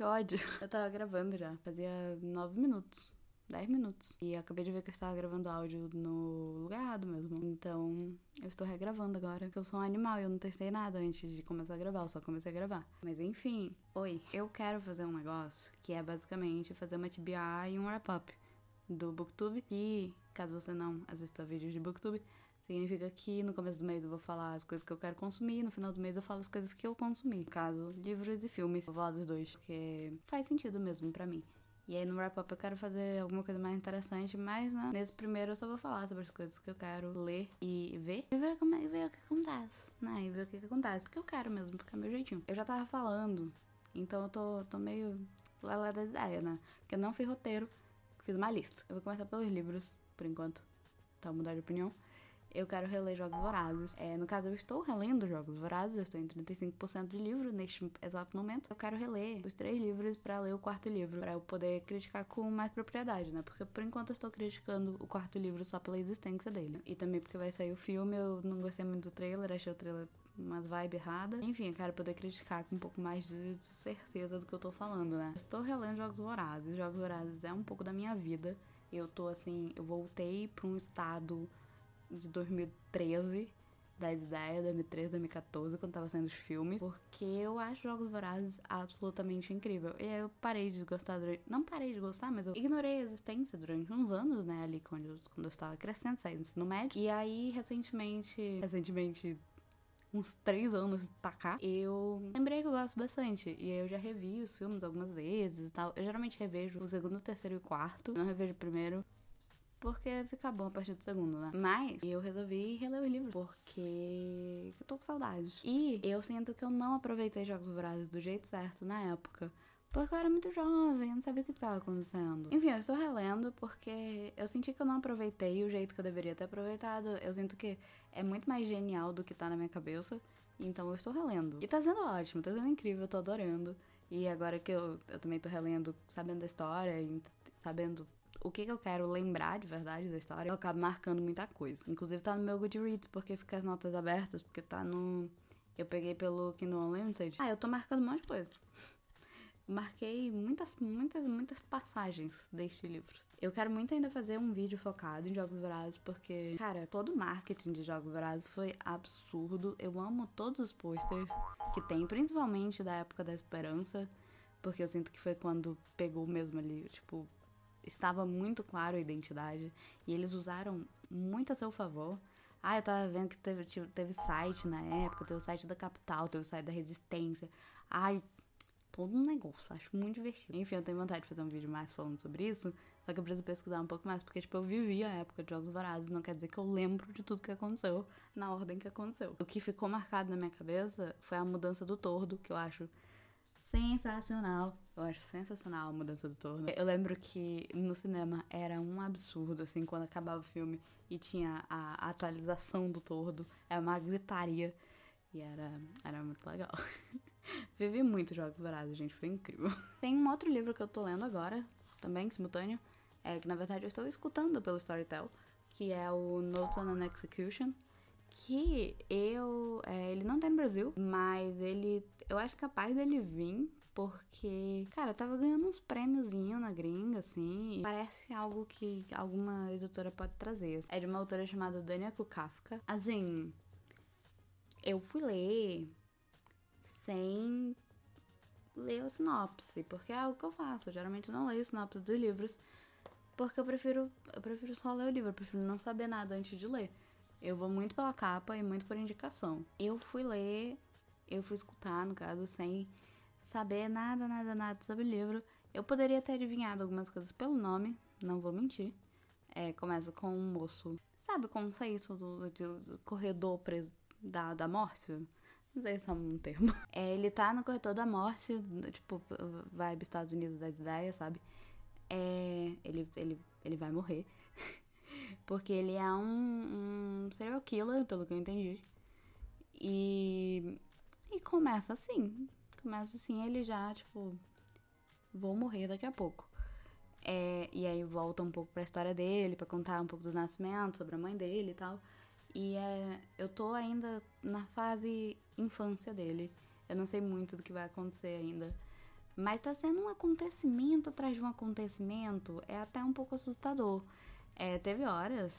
Que ódio. Eu tava gravando já, fazia nove minutos. 10 minutos. E acabei de ver que eu estava gravando áudio no lugar errado mesmo. Então, eu estou regravando agora, porque eu sou um animal e eu não testei nada antes de começar a gravar, eu só comecei a gravar. Mas enfim, oi. Eu quero fazer um negócio que é basicamente fazer uma TBA e um wrap-up do Booktube. E, caso você não assista vídeos de Booktube, Significa que no começo do mês eu vou falar as coisas que eu quero consumir, no final do mês eu falo as coisas que eu consumi. Caso, livros e filmes. vou falar dos dois, porque faz sentido mesmo para mim. E aí no wrap-up eu quero fazer alguma coisa mais interessante, mas né, nesse primeiro eu só vou falar sobre as coisas que eu quero ler e ver. E ver, como, é, e ver o que acontece, né? E ver o que, que acontece. Porque eu quero mesmo, porque é meu jeitinho. Eu já tava falando, então eu tô, tô meio lá lá das ideias, né? Porque eu não fiz roteiro, fiz uma lista. Eu vou começar pelos livros, por enquanto, pra então mudar de opinião eu quero reler Jogos Vorazes. É, no caso, eu estou relendo Jogos Vorazes, eu estou em 35% de livro neste exato momento. Eu quero reler os três livros para ler o quarto livro, para eu poder criticar com mais propriedade, né? Porque por enquanto eu estou criticando o quarto livro só pela existência dele. E também porque vai sair o filme, eu não gostei muito do trailer, achei o trailer umas vibe errada. Enfim, eu quero poder criticar com um pouco mais de certeza do que eu tô falando, né? estou relendo Jogos Vorazes. Jogos Vorazes é um pouco da minha vida. Eu tô assim, eu voltei para um estado de 2013 das ideias, 2013, 2014, quando tava saindo os filmes, porque eu acho Jogos Vorazes absolutamente incrível. E aí eu parei de gostar durante... Não parei de gostar, mas eu ignorei a existência durante uns anos, né? Ali quando eu, quando eu estava crescendo, saindo do ensino médio. E aí, recentemente. Recentemente. Uns três anos pra cá, eu lembrei que eu gosto bastante. E eu já revi os filmes algumas vezes e tal. Eu geralmente revejo o segundo, terceiro e quarto. Não revejo o primeiro. Porque fica bom a partir do segundo, né? Mas eu resolvi reler os livros, porque eu tô com saudade. E eu sinto que eu não aproveitei Jogos Vorazes do jeito certo na época. Porque eu era muito jovem, eu não sabia o que estava acontecendo. Enfim, eu estou relendo porque eu senti que eu não aproveitei o jeito que eu deveria ter aproveitado. Eu sinto que é muito mais genial do que tá na minha cabeça. Então eu estou relendo. E tá sendo ótimo, tá sendo incrível, eu tô adorando. E agora que eu, eu também tô relendo, sabendo da história, e sabendo o que, que eu quero lembrar de verdade da história, eu acabo marcando muita coisa. Inclusive tá no meu Goodreads, porque fica as notas abertas, porque tá no. Eu peguei pelo Kindle Unlimited. Ah, eu tô marcando um monte de coisa. Marquei muitas, muitas, muitas passagens deste livro. Eu quero muito ainda fazer um vídeo focado em jogos vorazes, porque, cara, todo o marketing de jogos vorazes foi absurdo. Eu amo todos os posters que tem, principalmente da época da esperança, porque eu sinto que foi quando pegou mesmo ali, tipo, estava muito claro a identidade e eles usaram muito a seu favor. Ah, eu tava vendo que teve, teve site na época, teve o site da Capital, teve o site da Resistência. Ai, todo um negócio, acho muito divertido. Enfim, eu tenho vontade de fazer um vídeo mais falando sobre isso, só que eu preciso pesquisar um pouco mais, porque, tipo, eu vivi a época de Jogos Vorazes, não quer dizer que eu lembro de tudo que aconteceu na ordem que aconteceu. O que ficou marcado na minha cabeça foi a mudança do tordo, que eu acho sensacional. Eu acho sensacional a mudança do torno. Eu lembro que no cinema era um absurdo, assim, quando acabava o filme e tinha a atualização do tordo. Era é uma gritaria. E era, era muito legal. Vivi muito Jogos Vorazes, gente, foi incrível. Tem um outro livro que eu tô lendo agora, também, simultâneo, é, que na verdade eu estou escutando pelo Storytel, que é o Notes on an Execution, que eu. É, ele não tá no Brasil, mas ele. Eu acho capaz dele vir, porque, cara, eu tava ganhando uns prêmiozinhos na gringa, assim. Parece algo que alguma editora pode trazer. É de uma autora chamada Dania Kukafka. Assim, eu fui ler sem ler o sinopse, porque é algo que eu faço. Geralmente eu não leio o sinopse dos livros, porque eu prefiro, eu prefiro só ler o livro, eu prefiro não saber nada antes de ler. Eu vou muito pela capa e muito por indicação. Eu fui ler, eu fui escutar, no caso, sem saber nada, nada, nada sobre o livro. Eu poderia ter adivinhado algumas coisas pelo nome, não vou mentir. É, começa com um moço. Sabe como sai é isso do, do, do corredor da, da morte? Não sei se é um termo. É, ele tá no corredor da morte, tipo, vibe Estados Unidos das ideias, sabe? É, ele, ele, ele vai morrer. Porque ele é um, um serial killer, pelo que eu entendi. E. E começa assim. Começa assim, ele já, tipo. Vou morrer daqui a pouco. É, e aí volta um pouco pra história dele, para contar um pouco do nascimento, sobre a mãe dele e tal. E é, eu tô ainda na fase infância dele. Eu não sei muito do que vai acontecer ainda. Mas tá sendo um acontecimento atrás de um acontecimento. É até um pouco assustador. É, teve horas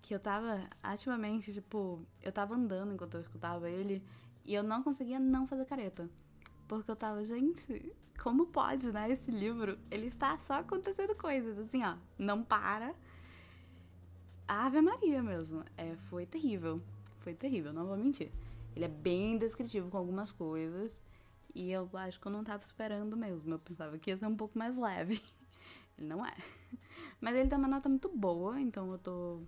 que eu tava ativamente, tipo, eu tava andando enquanto eu escutava ele e eu não conseguia não fazer careta. Porque eu tava, gente, como pode, né? Esse livro, ele está só acontecendo coisas, assim, ó, não para. A Ave Maria mesmo. É, foi terrível. Foi terrível, não vou mentir. Ele é bem descritivo com algumas coisas. E eu acho que eu não tava esperando mesmo. Eu pensava que ia ser um pouco mais leve. Ele não é. Mas ele tem uma nota muito boa, então eu tô.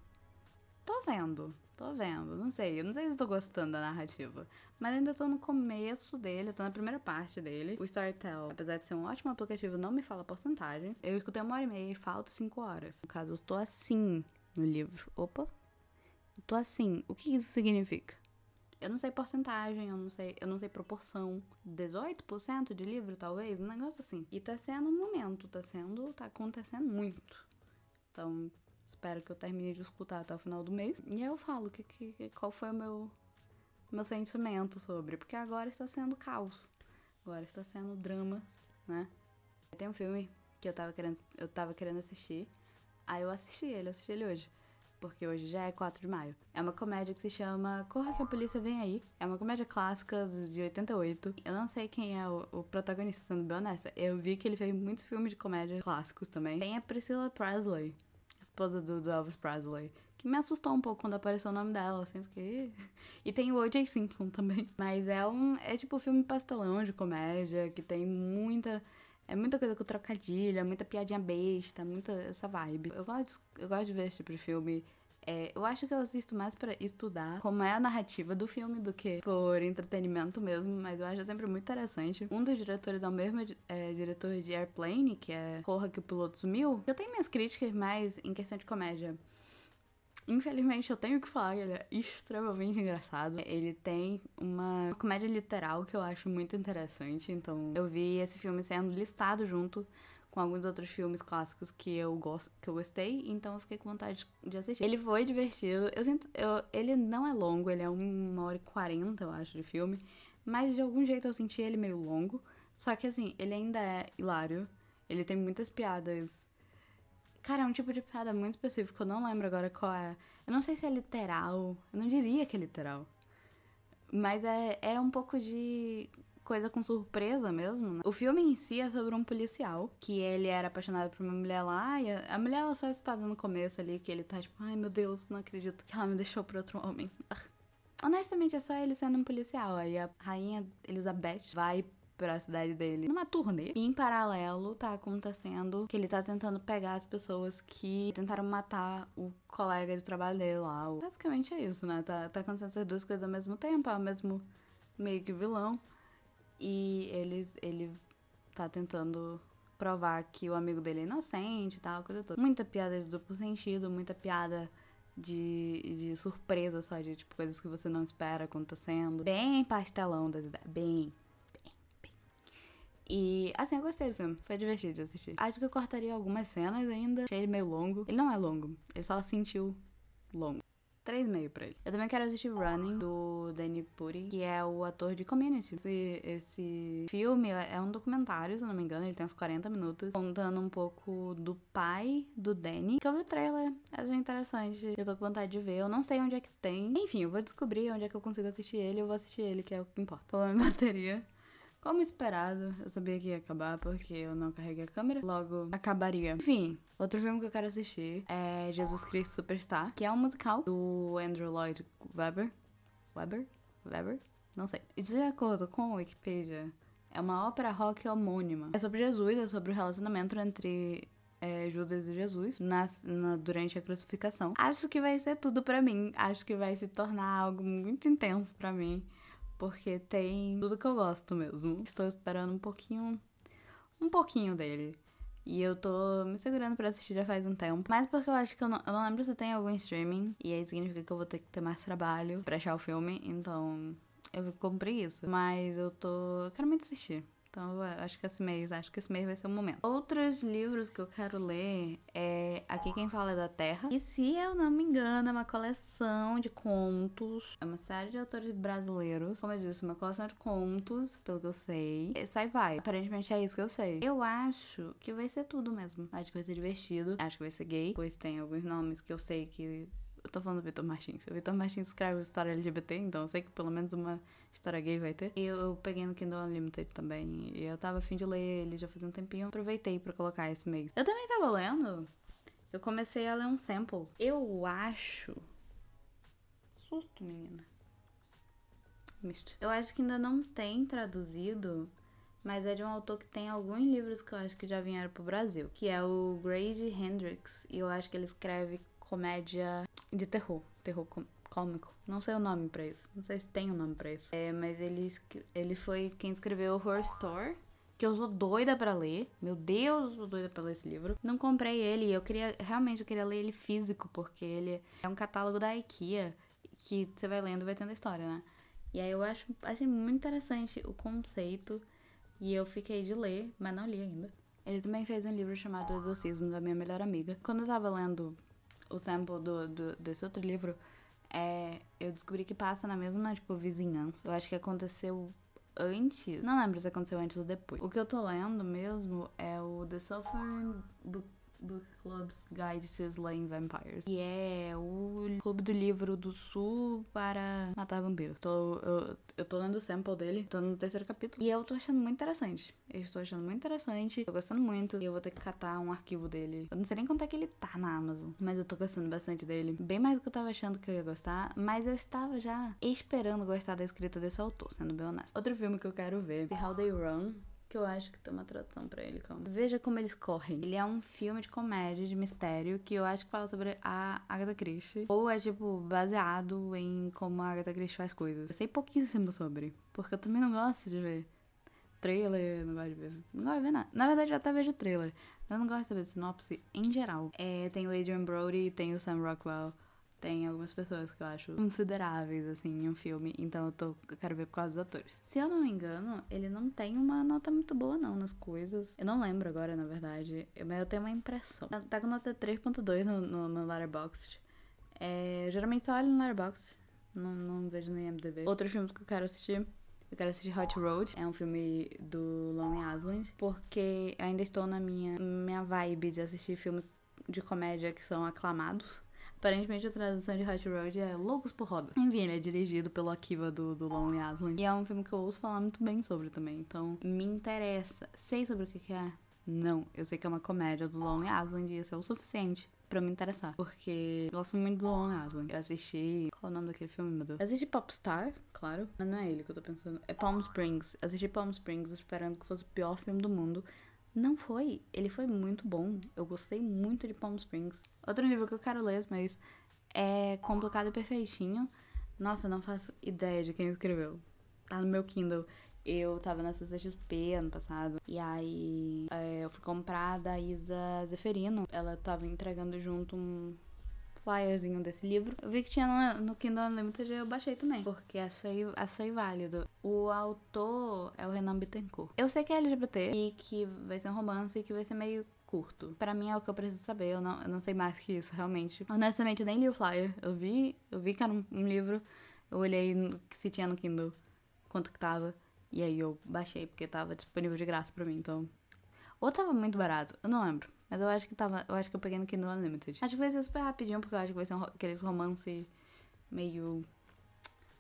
Tô vendo, tô vendo. Não sei, eu não sei se eu tô gostando da narrativa. Mas ainda tô no começo dele, eu tô na primeira parte dele. O Storytel, apesar de ser um ótimo aplicativo, não me fala porcentagens. Eu escutei uma hora e meia e falta cinco horas. No caso, eu tô assim no livro. Opa! Eu tô assim. O que isso significa? Eu não sei porcentagem, eu não sei, eu não sei proporção. 18% de livro, talvez? Um negócio assim. E tá sendo um momento, tá sendo. tá acontecendo muito. Então, espero que eu termine de escutar até o final do mês. E aí eu falo que, que, qual foi o meu, meu sentimento sobre. Porque agora está sendo caos. Agora está sendo drama, né? Tem um filme que eu tava querendo, eu tava querendo assistir. Aí eu assisti ele, assisti ele hoje porque hoje já é 4 de maio. É uma comédia que se chama Corra que a Polícia Vem Aí. É uma comédia clássica de 88. Eu não sei quem é o, o protagonista, sendo bem honesta. Eu vi que ele fez muitos filmes de comédia clássicos também. Tem a Priscilla Presley, esposa do, do Elvis Presley, me assustou um pouco quando apareceu o nome dela, assim, porque. E tem o O.J. Simpson também. Mas é um. É tipo um filme pastelão de comédia, que tem muita é muita coisa com trocadilho, é muita piadinha besta, é muita essa vibe. Eu gosto, eu gosto de ver esse tipo de filme. É, eu acho que eu assisto mais para estudar como é a narrativa do filme do que por entretenimento mesmo, mas eu acho sempre muito interessante. Um dos diretores é o mesmo é, diretor de Airplane, que é Corra que o Piloto Sumiu. Eu tenho minhas críticas mais em questão de comédia. Infelizmente, eu tenho que falar que ele é extremamente engraçado. Ele tem uma comédia literal que eu acho muito interessante, então eu vi esse filme sendo listado junto com alguns outros filmes clássicos que eu gosto, que eu gostei, então eu fiquei com vontade de assistir. Ele foi divertido. Eu sinto, eu, ele não é longo, ele é uma hora e quarenta, eu acho, de filme, mas de algum jeito eu senti ele meio longo. Só que assim, ele ainda é hilário. Ele tem muitas piadas Cara, é um tipo de piada muito específico, eu não lembro agora qual é. Eu não sei se é literal, eu não diria que é literal. Mas é, é um pouco de coisa com surpresa mesmo. Né? O filme em si é sobre um policial, que ele era apaixonado por uma mulher lá, e a mulher só está no começo ali, que ele tá tipo, ai meu Deus, não acredito que ela me deixou por outro homem. Honestamente, é só ele sendo um policial. Aí a rainha Elizabeth vai pra cidade dele numa turnê. E em paralelo, tá acontecendo que ele tá tentando pegar as pessoas que tentaram matar o colega de trabalho dele lá. Basicamente é isso, né? Tá, tá acontecendo essas duas coisas ao mesmo tempo, é o mesmo meio que vilão. E eles, ele tá tentando provar que o amigo dele é inocente e tal, coisa toda. Muita piada de duplo sentido, muita piada de, de surpresa só, de tipo, coisas que você não espera acontecendo. Bem pastelão das ideias. Bem e assim, eu gostei do filme. Foi divertido de assistir. Acho que eu cortaria algumas cenas ainda. Achei ele meio longo. Ele não é longo, ele só sentiu longo. 3,5 pra ele. Eu também quero assistir Running, do Danny Puri, que é o ator de Community. Esse, esse filme é um documentário, se não me engano, ele tem uns 40 minutos, contando um pouco do pai do Danny, que eu vi o trailer, achei interessante. Eu tô com vontade de ver, eu não sei onde é que tem. Enfim, eu vou descobrir onde é que eu consigo assistir ele, eu vou assistir ele, que é o que importa. vou a minha bateria. Como esperado, eu sabia que ia acabar porque eu não carreguei a câmera, logo acabaria. Enfim, outro filme que eu quero assistir é Jesus Cristo Superstar, que é um musical do Andrew Lloyd Webber. Webber? Webber? Não sei. De acordo com a Wikipedia, é uma ópera rock homônima. É sobre Jesus, é sobre o relacionamento entre é, Judas e Jesus nas, na, durante a crucificação. Acho que vai ser tudo para mim. Acho que vai se tornar algo muito intenso para mim porque tem tudo que eu gosto mesmo. Estou esperando um pouquinho, um pouquinho dele. E eu tô me segurando pra assistir já faz um tempo. Mas porque eu acho que eu não, eu não lembro se tem algum streaming. E aí significa que eu vou ter que ter mais trabalho pra achar o filme. Então eu comprei isso. Mas eu tô. Eu quero muito assistir. Então, acho que esse mês, acho que esse mês vai ser o momento. Outros livros que eu quero ler é Aqui Quem Fala é da Terra, e se eu não me engano é uma coleção de contos, é uma série de autores brasileiros. Como eu disse, uma coleção de contos, pelo que eu sei. sai vai. Aparentemente é isso que eu sei. Eu acho que vai ser tudo mesmo. Acho que vai ser divertido, acho que vai ser gay, pois tem alguns nomes que eu sei que tô falando do Vitor Martins. O Vitor Martins escreve história LGBT, então eu sei que pelo menos uma história gay vai ter. E eu, eu peguei no Kindle Unlimited também. E eu tava afim de ler ele já faz um tempinho. Aproveitei para colocar esse mês. Eu também tava lendo. Eu comecei a ler um sample. Eu acho. Susto, menina. Misto. Eu acho que ainda não tem traduzido mas é de um autor que tem alguns livros que eu acho que já vieram pro Brasil, que é o Grady Hendrix, e eu acho que ele escreve comédia de terror, terror cômico. Não sei o nome pra isso. Não sei se tem um nome pra isso. É, mas ele, ele foi quem escreveu Horror Store. Que eu sou doida para ler. Meu Deus, eu sou doida pra ler esse livro. Não comprei ele. Eu queria. Realmente, eu queria ler ele físico, porque ele é um catálogo da IKEA. Que você vai lendo e vai tendo a história, né? E aí eu acho, achei muito interessante o conceito. E eu fiquei de ler, mas não li ainda. Ele também fez um livro chamado Exorcismo da Minha Melhor Amiga. Quando eu tava lendo o sample do, do, desse outro livro, é, eu descobri que passa na mesma, tipo, vizinhança. Eu acho que aconteceu antes. Não lembro se aconteceu antes ou depois. O que eu tô lendo mesmo é o The Suffering Book Book Club's Guide to Slaying Vampires. E é o clube do livro do sul para matar vampiros. Tô, eu, eu tô lendo o sample dele, tô no terceiro capítulo. E eu tô achando muito interessante. Eu estou achando muito interessante, tô gostando muito. E eu vou ter que catar um arquivo dele. Eu não sei nem quanto é que ele tá na Amazon, mas eu tô gostando bastante dele. Bem mais do que eu tava achando que eu ia gostar, mas eu estava já esperando gostar da escrita desse autor, sendo bem honesto. Outro filme que eu quero ver The How They Run que eu acho que tem uma tradução para ele como Veja Como Eles Correm. Ele é um filme de comédia, de mistério, que eu acho que fala sobre a Agatha Christie. Ou é, tipo, baseado em como a Agatha Christie faz coisas. Eu sei pouquíssimo sobre, porque eu também não gosto de ver trailer, não gosto de ver. Não gosto de ver nada. Na verdade, eu até vejo trailer. Eu não gosto de ver sinopse em geral. É, tem o Adrian Brody, tem o Sam Rockwell tem algumas pessoas que eu acho consideráveis, assim, em um filme. Então eu, tô, eu quero ver por causa dos atores. Se eu não me engano, ele não tem uma nota muito boa, não, nas coisas. Eu não lembro agora, na verdade. mas eu tenho uma impressão. Tá, com nota 3.2 no, no, no Letterboxd. É, geralmente só olho no Letterboxd. Não, não vejo no IMDB. Outros filmes que eu quero assistir. Eu quero assistir Hot Road, é um filme do Lonely Island, porque ainda estou na minha, minha vibe de assistir filmes de comédia que são aclamados. Aparentemente a tradução de Hot Road é loucos por rodas. Enfim, ele é dirigido pelo Akiva do, do Lonely Island. E é um filme que eu ouço falar muito bem sobre também. Então, me interessa. Sei sobre o que, que é? Não. Eu sei que é uma comédia do Lonely Island e isso é o suficiente pra me interessar. Porque gosto muito do Long Island. Eu assisti. Qual é o nome daquele filme, meu Deus? Eu assisti Popstar, claro. Mas não é ele que eu tô pensando. É Palm Springs. Eu assisti Palm Springs esperando que fosse o pior filme do mundo. Não foi. Ele foi muito bom. Eu gostei muito de Palm Springs. Outro livro que eu quero ler, mas é Complicado e Perfeitinho. Nossa, eu não faço ideia de quem escreveu. Tá no meu Kindle. Eu tava na CCXP ano passado. E aí é, eu fui comprar da Isa Zeferino. Ela tava entregando junto um, flyerzinho desse livro. Eu vi que tinha no, no Kindle Unlimited e eu baixei também, porque achei, achei válido. O autor é o Renan Bittencourt. Eu sei que é LGBT e que vai ser um romance e que vai ser meio curto. Para mim é o que eu preciso saber, eu não, eu não sei mais que isso, realmente. Honestamente, eu nem li o flyer. Eu vi, eu vi que era um, um livro, eu olhei no, se tinha no Kindle, quanto que tava. E aí eu baixei, porque tava disponível de graça pra mim, então. Ou tava muito barato, eu não lembro. Mas eu acho que tava. Eu acho que eu peguei no Kindle Unlimited. Acho que vai ser super rapidinho, porque eu acho que vai ser um, aqueles romance meio.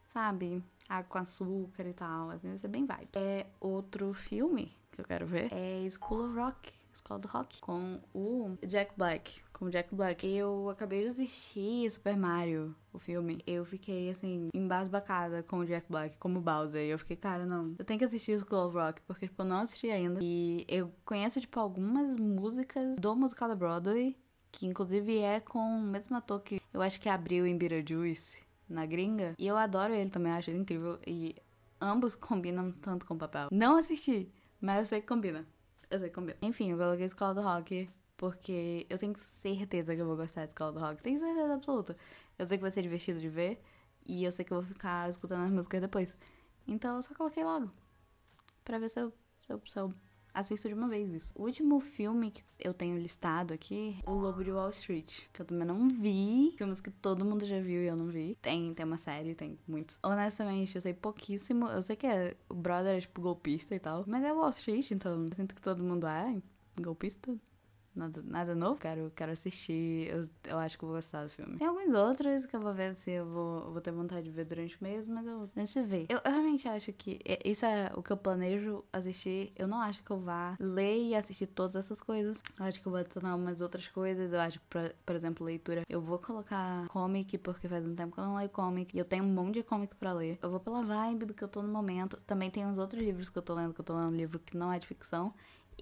Sabe? Água com açúcar e tal. Assim, vai ser bem vibe. É outro filme que eu quero ver. É School of Rock Escola do Rock, com o Jack Black. Com o Jack Black. Eu acabei de assistir Super Mario, o filme. Eu fiquei, assim, embasbacada com o Jack Black, como Bowser. E eu fiquei, cara, não. Eu tenho que assistir o School of Rock, porque, tipo, eu não assisti ainda. E eu conheço, tipo, algumas músicas do musical da Broadway, que inclusive é com o mesmo ator que eu acho que abriu em Beetlejuice, na gringa. E eu adoro ele também, acho ele incrível. E ambos combinam tanto com o papel. Não assisti, mas eu sei que combina. Eu sei como é. Enfim, eu coloquei Escola do Rock porque eu tenho certeza que eu vou gostar da Escola do Rock. Tenho certeza absoluta. Eu sei que vai ser divertido de ver e eu sei que eu vou ficar escutando as músicas depois. Então eu só coloquei logo. Pra ver se eu, se eu, se eu assisto de uma vez isso. O último filme que eu tenho listado aqui, O Lobo de Wall Street, que eu também não vi. Filmes que todo mundo já viu e eu não vi. Tem, tem uma série, tem muitos. Honestamente, eu sei pouquíssimo. Eu sei que é, o brother é tipo golpista e tal, mas é Wall Street, então eu sinto que todo mundo é golpista Nada, nada novo, quero, quero assistir. Eu, eu acho que vou gostar do filme. Tem alguns outros que eu vou ver, assim, eu vou, eu vou ter vontade de ver durante o mês, mas eu. Deixa eu ver. Eu, eu realmente acho que. É, isso é o que eu planejo assistir. Eu não acho que eu vá ler e assistir todas essas coisas. Eu acho que eu vou adicionar algumas outras coisas. Eu acho, por, por exemplo, leitura. Eu vou colocar comic, porque faz um tempo que eu não leio comic. E eu tenho um monte de comic pra ler. Eu vou pela vibe do que eu tô no momento. Também tem uns outros livros que eu tô lendo, que eu tô lendo um livro que não é de ficção.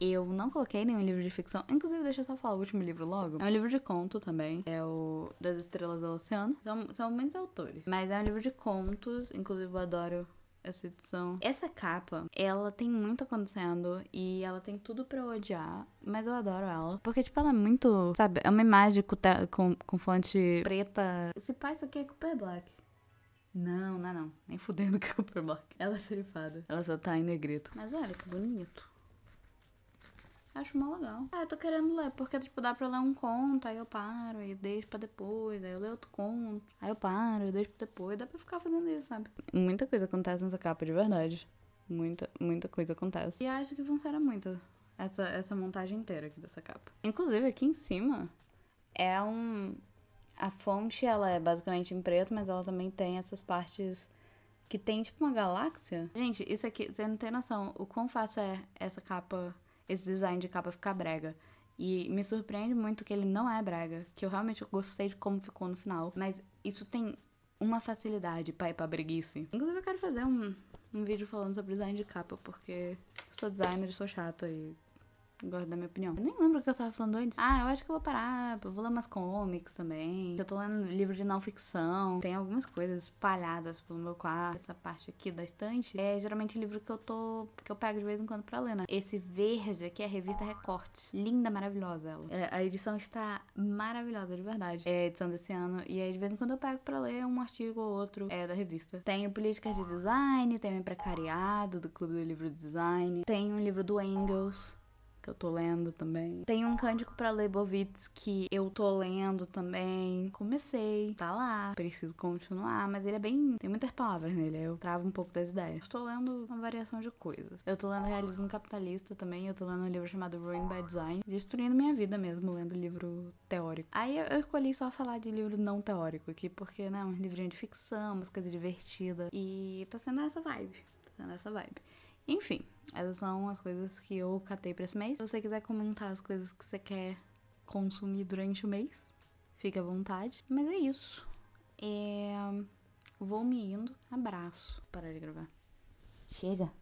Eu não coloquei nenhum livro de ficção. Inclusive, deixa eu só falar o último livro logo. É um livro de conto também. É o Das Estrelas do Oceano. São, são muitos autores. Mas é um livro de contos. Inclusive, eu adoro essa edição. Essa capa, ela tem muito acontecendo e ela tem tudo para odiar, mas eu adoro ela. Porque, tipo, ela é muito, sabe, é uma imagem com, com, com fonte preta. Esse pai, isso aqui é Cooper Black. Não, não, é não. Nem fudendo que é Cooper Black. Ela é serifada. Ela só tá em negrito. Mas olha que bonito. Acho mó legal. Ah, eu tô querendo ler, porque, tipo, dá pra ler um conto, aí eu paro, aí eu deixo pra depois, aí eu leio outro conto, aí eu paro, eu deixo pra depois, dá pra ficar fazendo isso, sabe? Muita coisa acontece nessa capa, de verdade. Muita, muita coisa acontece. E acho que funciona muito essa, essa montagem inteira aqui dessa capa. Inclusive, aqui em cima é um... A fonte, ela é basicamente em preto, mas ela também tem essas partes que tem, tipo, uma galáxia. Gente, isso aqui, você não tem noção o quão fácil é essa capa esse design de capa ficar brega. E me surpreende muito que ele não é brega, que eu realmente gostei de como ficou no final. Mas isso tem uma facilidade pra ir pra breguice. Inclusive eu quero fazer um, um vídeo falando sobre design de capa, porque sou designer e sou chata e gosto da minha opinião. Eu nem lembro o que eu tava falando antes. Ah, eu acho que eu vou parar, eu vou ler umas comics também. Eu tô lendo livro de não ficção. Tem algumas coisas espalhadas pelo meu quarto. Essa parte aqui da estante é geralmente livro que eu tô. que eu pego de vez em quando pra ler, né? Esse verde aqui é a revista Recorte. Linda, maravilhosa ela. É, a edição está maravilhosa, de verdade. É a edição desse ano. E aí, de vez em quando, eu pego pra ler um artigo ou outro é, da revista. Tenho políticas de design, tenho precariado do Clube do Livro de Design, tem um livro do Engels que eu tô lendo também. Tem um cântico para Leibovitz que eu tô lendo também. Comecei, tá lá, preciso continuar, mas ele é bem. tem muitas palavras nele, eu travo um pouco das ideias. Estou lendo uma variação de coisas. Eu tô lendo Realismo Capitalista também, eu tô lendo um livro chamado Ruin by Design, destruindo minha vida mesmo, lendo livro teórico. Aí eu escolhi só falar de livro não teórico aqui, porque, né, um livrinho de ficção, umas coisas divertidas. E tá sendo essa vibe. Tá sendo essa vibe. Enfim, essas são as coisas que eu catei pra esse mês. Se você quiser comentar as coisas que você quer consumir durante o mês, fique à vontade. Mas é isso. É... Vou me indo. Abraço. parar de gravar. Chega.